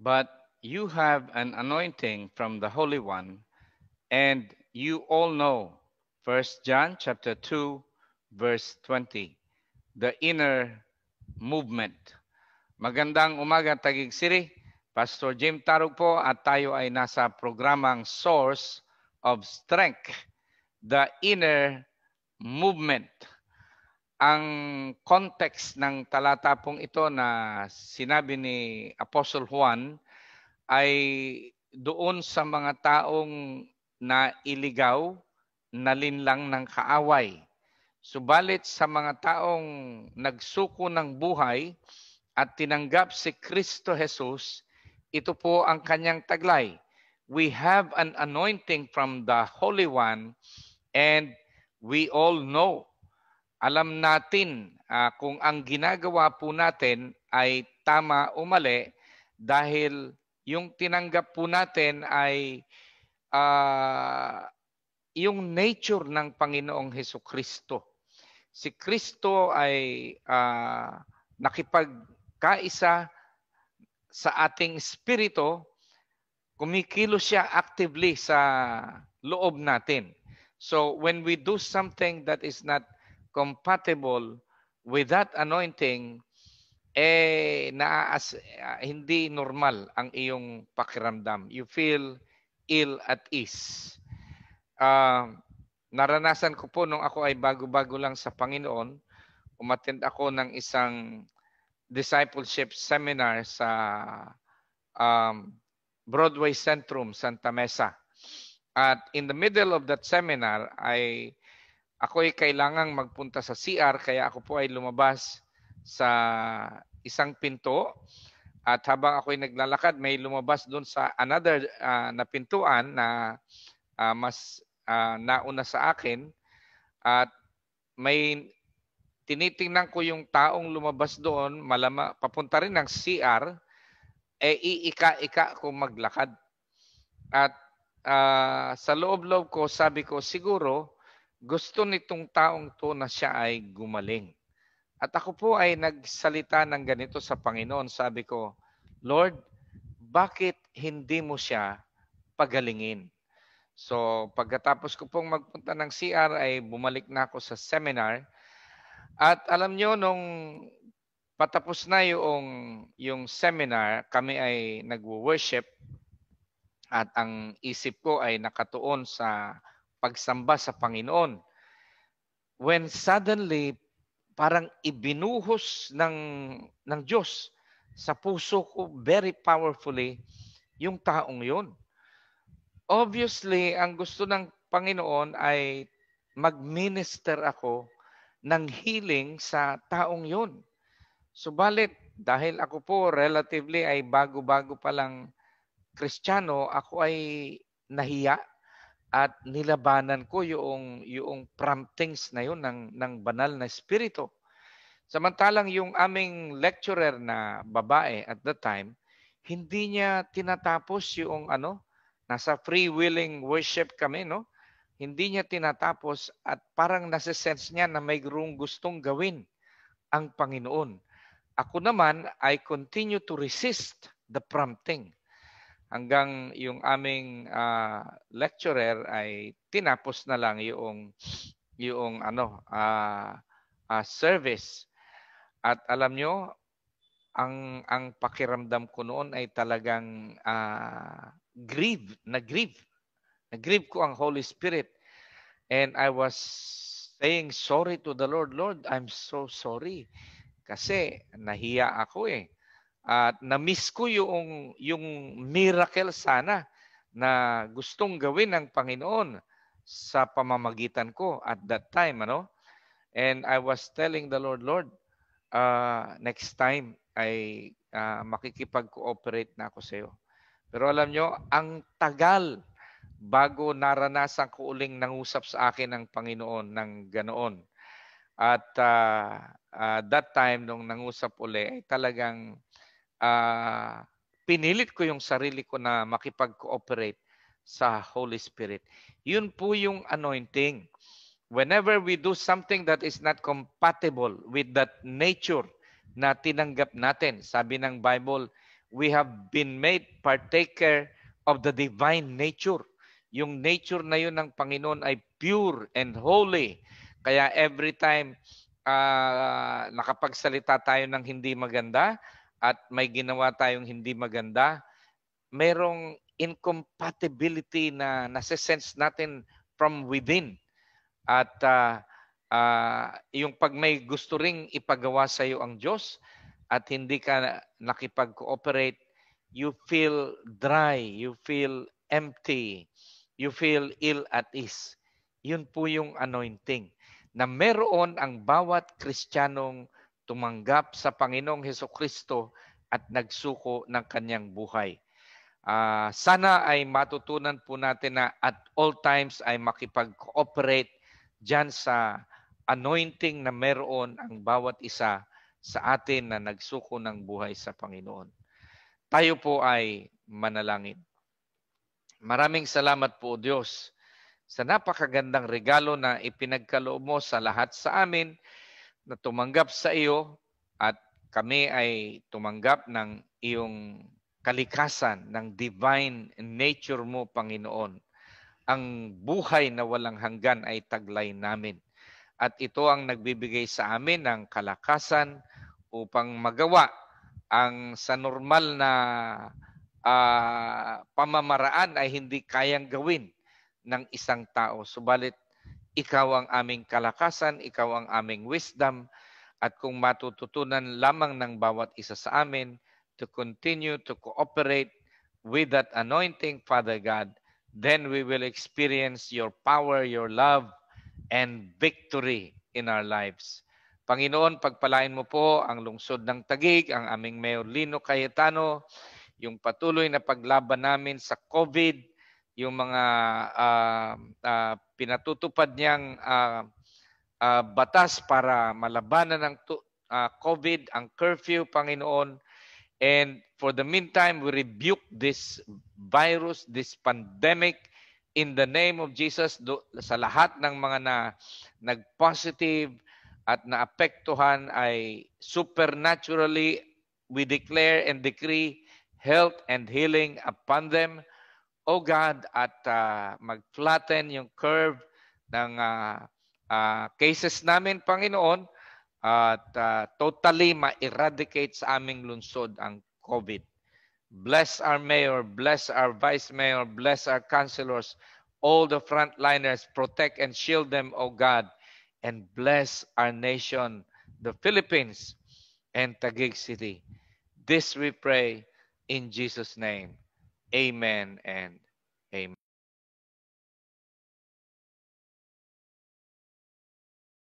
but you have an anointing from the Holy One, and you all know. First John chapter 2 verse 20. The inner movement. Magandang umaga Tagig City. Pastor Jim Tarog po at tayo ay nasa programang Source of Strength, the Inner Movement. ang context ng talata pong ito na sinabi ni Apostle Juan ay doon sa mga taong na iligaw, nalinlang ng kaaway. Subalit sa mga taong nagsuko ng buhay at tinanggap si Kristo Jesus, ito po ang kanyang taglay. We have an anointing from the Holy One and we all know alam natin uh, kung ang ginagawa po natin ay tama o mali dahil yung tinanggap po natin ay uh, yung nature ng Panginoong Heso Kristo. Si Kristo ay uh, nakipagkaisa sa ating spirito, kumikilo siya actively sa loob natin. So when we do something that is not compatible with that anointing, eh, naaas, uh, hindi normal ang iyong pakiramdam. You feel ill at ease. Uh, naranasan ko po nung ako ay bago-bago lang sa Panginoon, umattend ako ng isang discipleship seminar sa um, Broadway Centrum, Santa Mesa. At in the middle of that seminar, I ako ay kailangang magpunta sa CR kaya ako po ay lumabas sa isang pinto at habang ako ay naglalakad may lumabas doon sa another uh, na pintuan na uh, mas uh, nauna sa akin at may tinitingnan ko yung taong lumabas doon malama papunta rin ng CR e eh, iika-ika ko maglakad at uh, sa loob-loob ko sabi ko siguro gusto nitong taong to na siya ay gumaling. At ako po ay nagsalita ng ganito sa Panginoon. Sabi ko, Lord, bakit hindi mo siya pagalingin? So pagkatapos ko pong magpunta ng CR ay bumalik na ako sa seminar. At alam nyo, nung patapos na yung, yung seminar, kami ay nagwo-worship at ang isip ko ay nakatuon sa pagsamba sa Panginoon. When suddenly, parang ibinuhos ng, ng Diyos sa puso ko very powerfully yung taong 'yon. Obviously, ang gusto ng Panginoon ay magminister ako ng healing sa taong 'yon. Subalit, dahil ako po relatively ay bago-bago pa lang Kristiyano, ako ay nahiya at nilabanan ko yung yung promptings na yun ng ng banal na espiritu. Samantalang yung aming lecturer na babae at the time, hindi niya tinatapos yung ano, nasa free willing worship kami, no? Hindi niya tinatapos at parang nasa-sense niya na may gustong gawin ang Panginoon. Ako naman, I continue to resist the prompting hanggang yung aming uh, lecturer ay tinapos na lang yung yung ano uh, uh, service at alam nyo ang ang pakiramdam ko noon ay talagang uh, grieve na grieve na grieve ko ang Holy Spirit and I was saying sorry to the Lord Lord I'm so sorry kasi nahiya ako eh at na-miss ko yung, yung miracle sana na gustong gawin ng Panginoon sa pamamagitan ko at that time. Ano? And I was telling the Lord, Lord, uh, next time ay uh, makikipag-cooperate na ako sa iyo. Pero alam nyo, ang tagal bago naranasan ko uling nangusap sa akin ng Panginoon ng ganoon. At uh, uh, that time, nung nangusap uli, ay talagang uh, pinilit ko yung sarili ko na makipag-cooperate sa Holy Spirit. Yun po yung anointing. Whenever we do something that is not compatible with that nature na tinanggap natin, sabi ng Bible, we have been made partaker of the divine nature. Yung nature na yun ng Panginoon ay pure and holy. Kaya every time uh, nakapagsalita tayo ng hindi maganda, at may ginawa tayong hindi maganda, merong incompatibility na nasa-sense natin from within. At uh, uh, yung pag may gusto ring ipagawa sa iyo ang Diyos at hindi ka nakipag-cooperate, you feel dry, you feel empty, you feel ill at ease. Yun po yung anointing na meron ang bawat Kristiyanong tumanggap sa Panginoong Heso Kristo at nagsuko ng kanyang buhay. Uh, sana ay matutunan po natin na at all times ay makipag-cooperate dyan sa anointing na meron ang bawat isa sa atin na nagsuko ng buhay sa Panginoon. Tayo po ay manalangin. Maraming salamat po Diyos sa napakagandang regalo na ipinagkaloob mo sa lahat sa amin na tumanggap sa iyo at kami ay tumanggap ng iyong kalikasan, ng divine nature mo, Panginoon. Ang buhay na walang hanggan ay taglay namin. At ito ang nagbibigay sa amin ng kalakasan upang magawa ang sa normal na uh, pamamaraan ay hindi kayang gawin ng isang tao. Subalit ikaw ang aming kalakasan, ikaw ang aming wisdom, at kung matututunan lamang ng bawat isa sa amin to continue to cooperate with that anointing, Father God, then we will experience your power, your love, and victory in our lives. Panginoon, pagpalain mo po ang lungsod ng Tagig, ang aming Mayor Lino Cayetano, yung patuloy na paglaban namin sa COVID, yung mga uh, uh, pinatutupad niyang uh, uh, batas para malabanan ng uh, COVID, ang curfew, Panginoon. And for the meantime, we rebuke this virus, this pandemic in the name of Jesus do, sa lahat ng mga na nag-positive at naapektuhan ay supernaturally we declare and decree health and healing upon them. O God, at uh, mag-flatten yung curve ng uh, uh, cases namin, Panginoon, at uh, totally ma-eradicate sa aming lungsod ang COVID. Bless our mayor, bless our vice mayor, bless our councilors, all the frontliners, protect and shield them, O God, and bless our nation, the Philippines, and Taguig City. This we pray in Jesus' name. Amen and